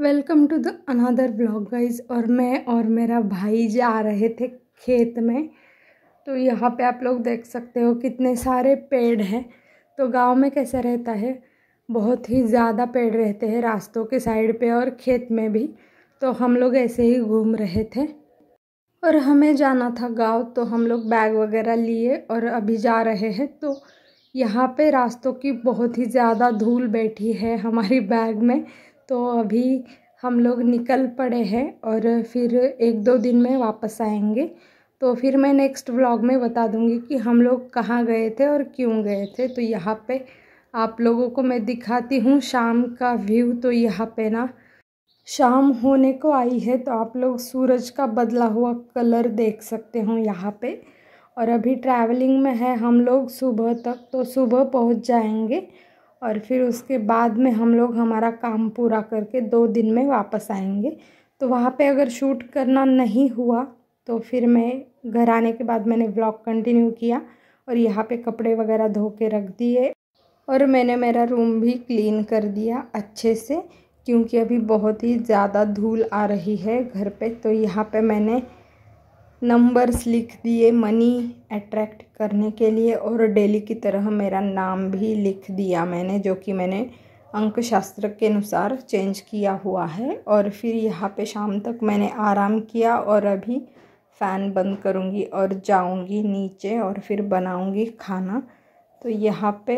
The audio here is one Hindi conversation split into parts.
welcome to the another blog guys और मैं और मेरा भाई जा रहे थे खेत में तो यहाँ पे आप लोग देख सकते हो कितने सारे पेड़ हैं तो गांव में कैसा रहता है बहुत ही ज़्यादा पेड़ रहते हैं रास्तों के साइड पे और खेत में भी तो हम लोग ऐसे ही घूम रहे थे और हमें जाना था गांव तो हम लोग बैग वगैरह लिए और अभी जा रहे हैं तो यहाँ पे रास्तों की बहुत ही ज़्यादा धूल बैठी है हमारी बैग में तो अभी हम लोग निकल पड़े हैं और फिर एक दो दिन में वापस आएंगे तो फिर मैं नेक्स्ट व्लॉग में बता दूंगी कि हम लोग कहाँ गए थे और क्यों गए थे तो यहाँ पे आप लोगों को मैं दिखाती हूँ शाम का व्यू तो यहाँ पे ना शाम होने को आई है तो आप लोग सूरज का बदला हुआ कलर देख सकते हो यहाँ पे और अभी ट्रैवलिंग में है हम लोग सुबह तक तो सुबह पहुँच जाएंगे और फिर उसके बाद में हम लोग हमारा काम पूरा करके दो दिन में वापस आएंगे तो वहाँ पे अगर शूट करना नहीं हुआ तो फिर मैं घर आने के बाद मैंने ब्लॉग कंटिन्यू किया और यहाँ पे कपड़े वगैरह धो के रख दिए और मैंने मेरा रूम भी क्लीन कर दिया अच्छे से क्योंकि अभी बहुत ही ज़्यादा धूल आ रही है घर पे तो यहाँ पे मैंने नंबर्स लिख दिए मनी अट्रैक्ट करने के लिए और डेली की तरह मेरा नाम भी लिख दिया मैंने जो कि मैंने अंक शास्त्र के अनुसार चेंज किया हुआ है और फिर यहाँ पे शाम तक मैंने आराम किया और अभी फ़ैन बंद करूँगी और जाऊँगी नीचे और फिर बनाऊँगी खाना तो यहाँ पे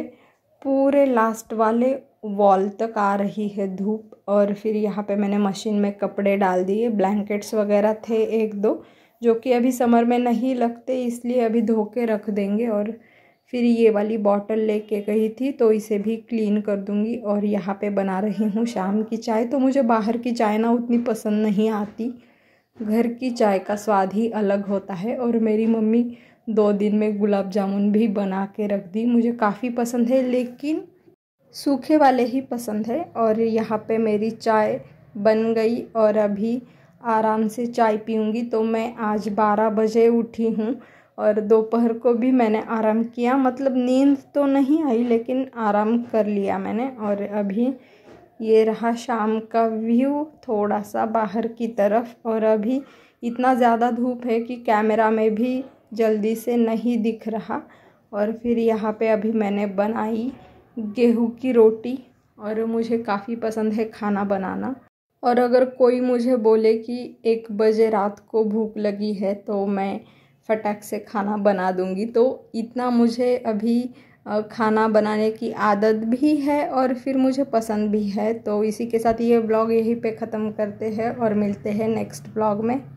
पूरे लास्ट वाले वॉल तक आ रही है धूप और फिर यहाँ पे मैंने मशीन में कपड़े डाल दिए ब्लैंकेट्स वगैरह थे एक दो जो कि अभी समर में नहीं लगते इसलिए अभी धो के रख देंगे और फिर ये वाली बॉटल लेके गई थी तो इसे भी क्लीन कर दूँगी और यहाँ पे बना रही हूँ शाम की चाय तो मुझे बाहर की चाय ना उतनी पसंद नहीं आती घर की चाय का स्वाद ही अलग होता है और मेरी मम्मी दो दिन में गुलाब जामुन भी बना के रख दी मुझे काफ़ी पसंद है लेकिन सूखे वाले ही पसंद है और यहाँ पे मेरी चाय बन गई और अभी आराम से चाय पीऊँगी तो मैं आज बारह बजे उठी हूँ और दोपहर को भी मैंने आराम किया मतलब नींद तो नहीं आई लेकिन आराम कर लिया मैंने और अभी ये रहा शाम का व्यू थोड़ा सा बाहर की तरफ और अभी इतना ज़्यादा धूप है कि कैमरा में भी जल्दी से नहीं दिख रहा और फिर यहाँ पे अभी मैंने बनाई गेहूँ की रोटी और मुझे काफ़ी पसंद है खाना बनाना और अगर कोई मुझे बोले कि एक बजे रात को भूख लगी है तो मैं फटाक से खाना बना दूँगी तो इतना मुझे अभी खाना बनाने की आदत भी है और फिर मुझे पसंद भी है तो इसी के साथ ये ब्लॉग यहीं पे ख़त्म करते हैं और मिलते हैं नेक्स्ट ब्लॉग में